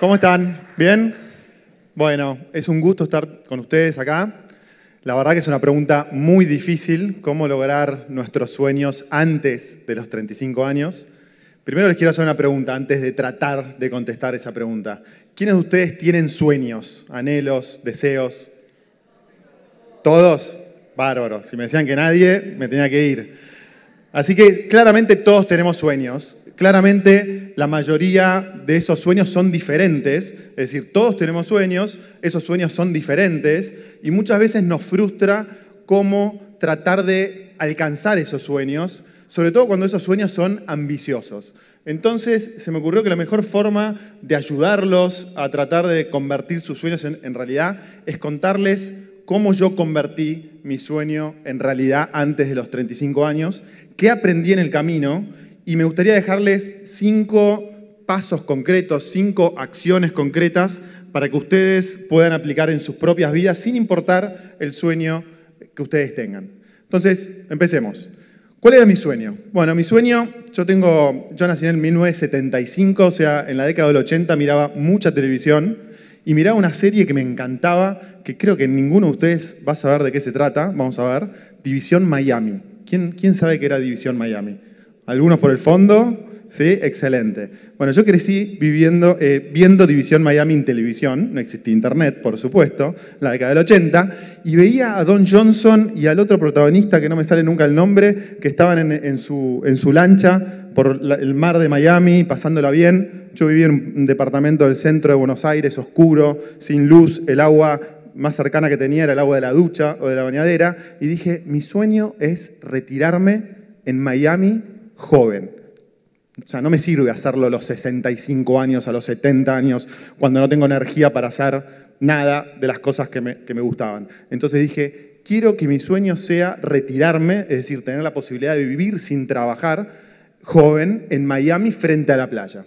¿Cómo están? ¿Bien? Bueno, es un gusto estar con ustedes acá. La verdad que es una pregunta muy difícil, cómo lograr nuestros sueños antes de los 35 años. Primero les quiero hacer una pregunta antes de tratar de contestar esa pregunta. ¿Quiénes de ustedes tienen sueños, anhelos, deseos? ¿Todos? Bárbaro. Si me decían que nadie, me tenía que ir. Así que claramente todos tenemos sueños. Claramente la mayoría de esos sueños son diferentes, es decir, todos tenemos sueños, esos sueños son diferentes y muchas veces nos frustra cómo tratar de alcanzar esos sueños, sobre todo cuando esos sueños son ambiciosos. Entonces se me ocurrió que la mejor forma de ayudarlos a tratar de convertir sus sueños en, realidad es contarles cómo yo convertí mi sueño en realidad antes de los 35 años, qué aprendí en el camino y me gustaría dejarles cinco pasos concretos, cinco acciones concretas para que ustedes puedan aplicar en sus propias vidas sin importar el sueño que ustedes tengan. Entonces, empecemos. ¿Cuál era mi sueño? Bueno, mi sueño, yo tengo, yo nací en 1975, o sea, en la década del 80 miraba mucha televisión y miraba una serie que me encantaba, que creo que ninguno de ustedes va a saber de qué se trata, vamos a ver, División Miami. ¿Quién, quién sabe qué era División Miami? algunos por el fondo, ¿sí? Excelente. Bueno, yo crecí viviendo, eh, viendo División Miami en televisión, no existía internet, por supuesto, la década del 80, y veía a Don Johnson y al otro protagonista, que no me sale nunca el nombre, que estaban en, su, lancha por el mar de Miami, pasándola bien. Yo vivía en un departamento del centro de Buenos Aires, oscuro, sin luz, el agua más cercana que tenía era el agua de la ducha o de la bañadera, y dije, mi sueño es retirarme en Miami joven. O sea, no me sirve hacerlo a los 65 años, a los 70 años, cuando no tengo energía para hacer nada de las cosas que me, gustaban. Entonces dije, quiero que mi sueño sea retirarme, es decir, tener la posibilidad de vivir sin trabajar, joven, en Miami, frente a la playa.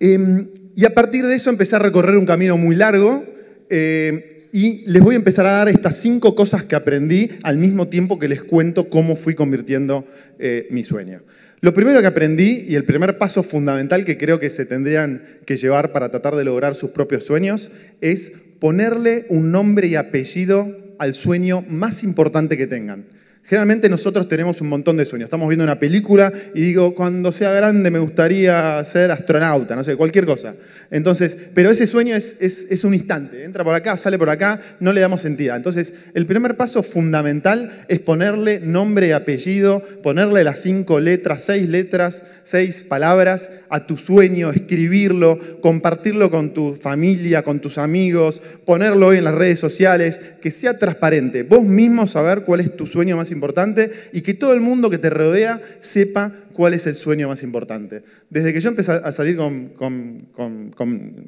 Em, y a partir de eso empecé a recorrer un camino muy largo. Eh, y les voy a empezar a dar estas cinco cosas que aprendí al mismo tiempo que les cuento cómo fui convirtiendo eh, mi sueño. Lo primero que aprendí y el primer paso fundamental que creo que se tendrían que llevar para tratar de lograr sus propios sueños es ponerle un nombre y apellido al sueño más importante que tengan. Generalmente nosotros tenemos un montón de sueños. Estamos viendo una película y digo, cuando sea grande me gustaría ser astronauta, no sé, cualquier cosa. Entonces, pero ese sueño es, es, un instante. Entra por acá, sale por acá, no le damos sentido. Entonces, el primer paso fundamental es ponerle nombre, y apellido, ponerle las cinco letras, seis letras, seis palabras a tu sueño, escribirlo, compartirlo con tu familia, con tus amigos, ponerlo hoy en las redes sociales, que sea transparente. Vos mismo saber cuál es tu sueño más importante importante y que todo el mundo que te rodea sepa cuál es el sueño más importante. Desde que yo empecé a salir con,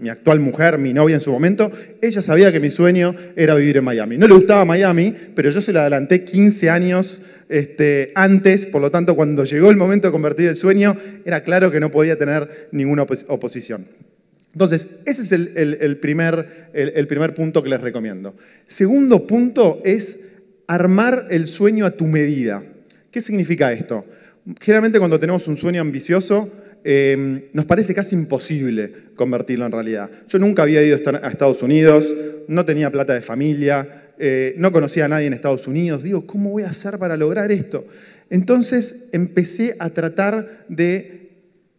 mi actual mujer, mi novia en su momento, ella sabía que mi sueño era vivir en Miami. No le gustaba Miami, pero yo se la adelanté 15 años este, antes, por lo tanto, cuando llegó el momento de convertir el sueño, era claro que no podía tener ninguna oposición. Entonces, ese es primer, el, primer, punto que les recomiendo. Segundo punto es armar el sueño a tu medida. ¿Qué significa esto? Generalmente cuando tenemos un sueño ambicioso, em, nos parece casi imposible convertirlo en realidad. Yo nunca había ido a Estados Unidos, no tenía plata de familia, eh, no conocía a nadie en Estados Unidos. Digo, ¿cómo voy a hacer para lograr esto? Entonces empecé a tratar de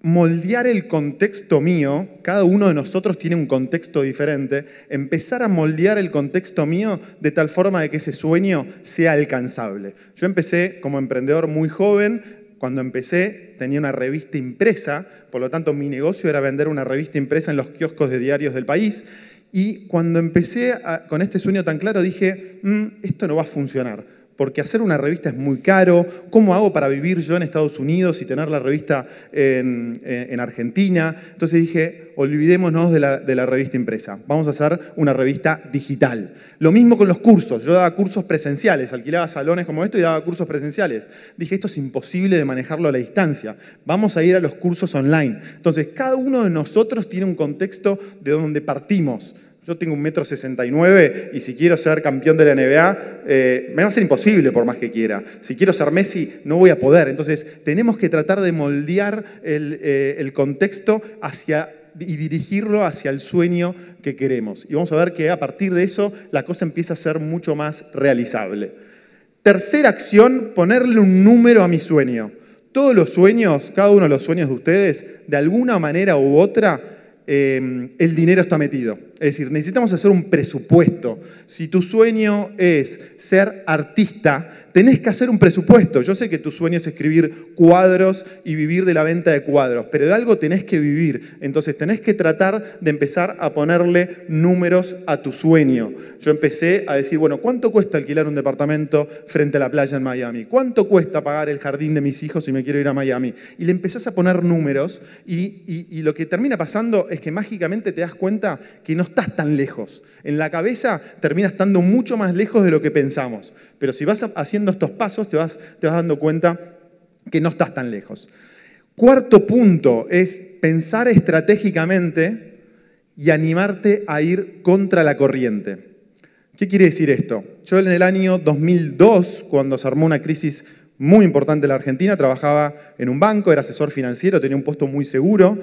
moldear el contexto mío, cada uno de nosotros tiene un contexto diferente, empezar a moldear el contexto mío de tal forma de que ese sueño sea alcanzable. Yo empecé como emprendedor muy joven, cuando empecé tenía una revista impresa, por lo tanto mi negocio era vender una revista impresa en los kioscos de diarios del país. Y cuando empecé con este sueño tan claro dije, mm, esto no va a funcionar porque hacer una revista es muy caro, ¿cómo hago para vivir yo en Estados Unidos y tener la revista en, Argentina? Entonces dije, olvidémonos de la, de la revista impresa, vamos a hacer una revista digital. Lo mismo con los cursos, yo daba cursos presenciales, alquilaba salones como esto y daba cursos presenciales. Dije, esto es imposible de manejarlo a la distancia, vamos a ir a los cursos online. Entonces, cada uno de nosotros tiene un contexto de donde partimos. Yo tengo un metro 69 y si quiero ser campeón de la NBA, eh, me va a ser imposible por más que quiera. Si quiero ser Messi, no voy a poder. Entonces, tenemos que tratar de moldear eh, el, contexto hacia y dirigirlo hacia el sueño que queremos. Y vamos a ver que a partir de eso la cosa empieza a ser mucho más realizable. Tercera acción, ponerle un número a mi sueño. Todos los sueños, cada uno de los sueños de ustedes, de alguna manera u otra, eh, el dinero está metido. Es decir, necesitamos hacer un presupuesto. Si tu sueño es ser artista, tenés que hacer un presupuesto. Yo sé que tu sueño es escribir cuadros y vivir de la venta de cuadros, pero de algo tenés que vivir. Entonces tenés que tratar de empezar a ponerle números a tu sueño. Yo empecé a decir, bueno, ¿cuánto cuesta alquilar un departamento frente a la playa en Miami? ¿Cuánto cuesta pagar el jardín de mis hijos si me quiero ir a Miami? Y le empezás a poner números y, lo que termina pasando es que mágicamente te das cuenta que no estás tan lejos. En la cabeza termina estando mucho más lejos de lo que pensamos. Pero si vas haciendo estos pasos, te vas, te vas dando cuenta que no estás tan lejos. Cuarto punto es pensar estratégicamente y animarte a ir contra la corriente. ¿Qué quiere decir esto? Yo en el año 2002, cuando se armó una crisis muy importante en la Argentina, trabajaba en un banco, era asesor financiero, tenía un puesto muy seguro,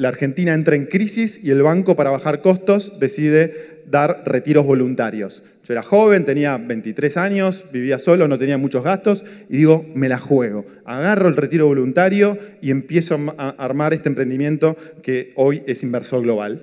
la Argentina entra en crisis y el banco para bajar costos decide dar retiros voluntarios. Yo era joven, tenía 23 años, vivía solo, no tenía muchos gastos y digo, me la juego. Agarro el retiro voluntario y empiezo a armar este emprendimiento que hoy es inversor global.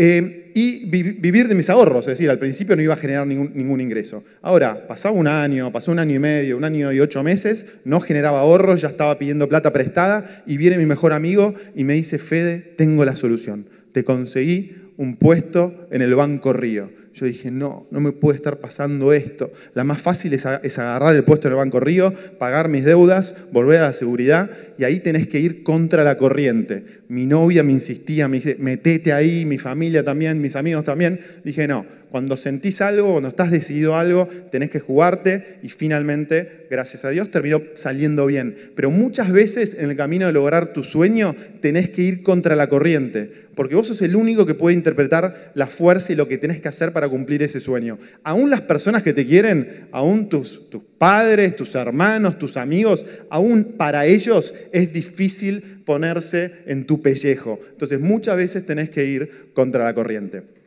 Eh, y vivir de mis ahorros, es decir, al principio no iba a generar ningún, ningún, ingreso. Ahora, pasaba un año, pasó un año y medio, un año y ocho meses, no generaba ahorros, ya estaba pidiendo plata prestada y viene mi mejor amigo y me dice, Fede, tengo la solución, te conseguí un puesto en el Banco Río. Yo dije, no, no me puede estar pasando esto. La más fácil es, agarrar el puesto en el Banco Río, pagar mis deudas, volver a la seguridad y ahí tenés que ir contra la corriente. Mi novia me insistía, me dice, metete ahí, mi familia también, mis amigos también. Dije, no, cuando sentís algo, cuando estás decidido a algo, tenés que jugarte y finalmente, gracias a Dios, terminó saliendo bien. Pero muchas veces en el camino de lograr tu sueño, tenés que ir contra la corriente, porque vos sos el único que puede interpretar la fuerza y lo que tenés que hacer para cumplir ese sueño. Aún las personas que te quieren, aún tus, tus padres, tus hermanos, tus amigos, aún para ellos es difícil ponerse en tu pellejo. Entonces muchas veces tenés que ir contra la corriente.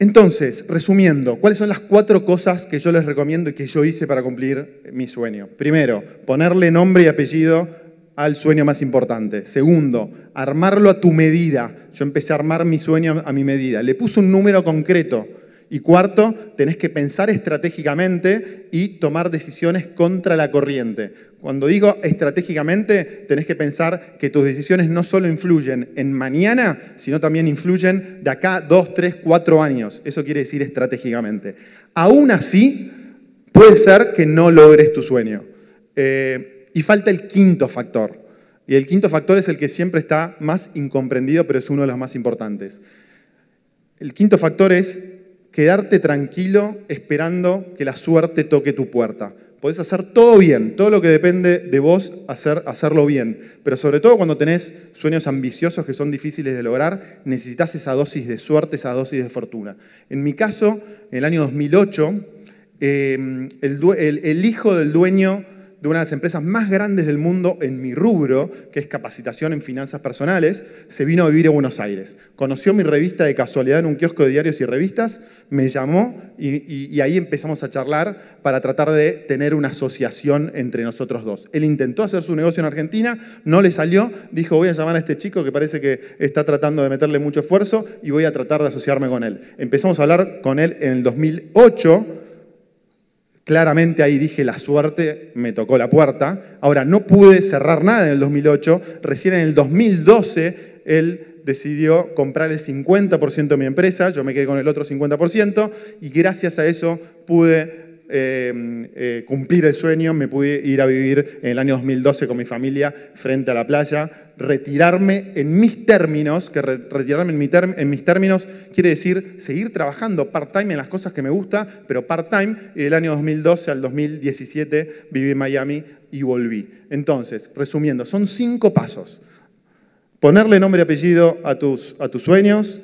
Entonces, resumiendo, ¿cuáles son las cuatro cosas que yo les recomiendo y que yo hice para cumplir mi sueño? Primero, ponerle nombre y apellido al sueño más importante. Segundo, armarlo a tu medida. Yo empecé a armar mi sueño a mi medida. Le puse un número concreto y cuarto, tenés que pensar estratégicamente y tomar decisiones contra la corriente. Cuando digo estratégicamente, tenés que pensar que tus decisiones no solo influyen en mañana, sino también influyen de acá dos, tres, cuatro años. Eso quiere decir estratégicamente. Aún así, puede ser que no logres tu sueño. Eh, y falta el quinto factor. Y el quinto factor es el que siempre está más incomprendido, pero es uno de los más importantes. El quinto factor es quedarte tranquilo esperando que la suerte toque tu puerta. Podés hacer todo bien, todo lo que depende de vos, hacer, hacerlo bien. Pero sobre todo cuando tenés sueños ambiciosos que son difíciles de lograr, necesitas esa dosis de suerte, esa dosis de fortuna. En mi caso, en el año 2008, eh, el hijo del dueño de una de las empresas más grandes del mundo en mi rubro, que es capacitación en finanzas personales, se vino a vivir a Buenos Aires. Conoció mi revista de casualidad en un kiosco de diarios y revistas, me llamó y, y ahí empezamos a charlar para tratar de tener una asociación entre nosotros dos. Él intentó hacer su negocio en Argentina, no le salió, dijo voy a llamar a este chico que parece que está tratando de meterle mucho esfuerzo y voy a tratar de asociarme con él. Empezamos a hablar con él en el 2008 Claramente ahí dije, la suerte me tocó la puerta. Ahora, no pude cerrar nada en el 2008. Recién en el 2012 él decidió comprar el 50% de mi empresa, yo me quedé con el otro 50% y gracias a eso pude em, eh, cumplir el sueño, me pude ir a vivir en el año 2012 con mi familia frente a la playa, retirarme en mis términos, que retirarme en, mis términos quiere decir seguir trabajando part-time en las cosas que me gusta, pero part-time y del año 2012 al 2017 viví en Miami y volví. Entonces, resumiendo, son cinco pasos. Ponerle nombre y apellido a tus, a tus sueños,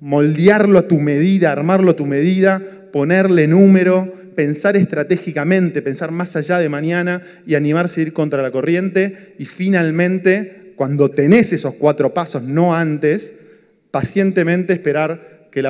moldearlo a tu medida, armarlo a tu medida, ponerle número, pensar estratégicamente, pensar más allá de mañana y animarse a ir contra la corriente y finalmente cuando tenés esos cuatro pasos, no antes, pacientemente esperar que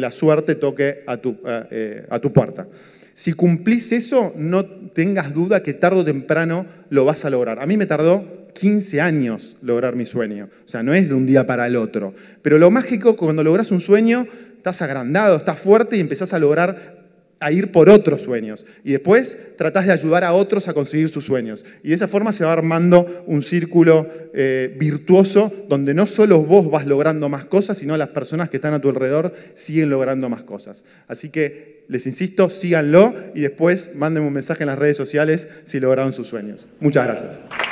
la, suerte toque a tu, eh, a tu puerta. Si cumplís eso, no tengas duda que tarde o temprano lo vas a lograr. A mí me tardó 15 años lograr mi sueño. O sea, no es de un día para el otro. Pero lo mágico, que cuando logras un sueño, estás agrandado, estás fuerte y empezás a lograr a ir por otros sueños. Y después tratás de ayudar a otros a conseguir sus sueños. Y de esa forma se va armando un círculo eh, virtuoso donde no solo vos vas logrando más cosas, sino las personas que están a tu alrededor siguen logrando más cosas. Así que les insisto, síganlo y después mándenme un mensaje en las redes sociales si lograron sus sueños. Muchas gracias.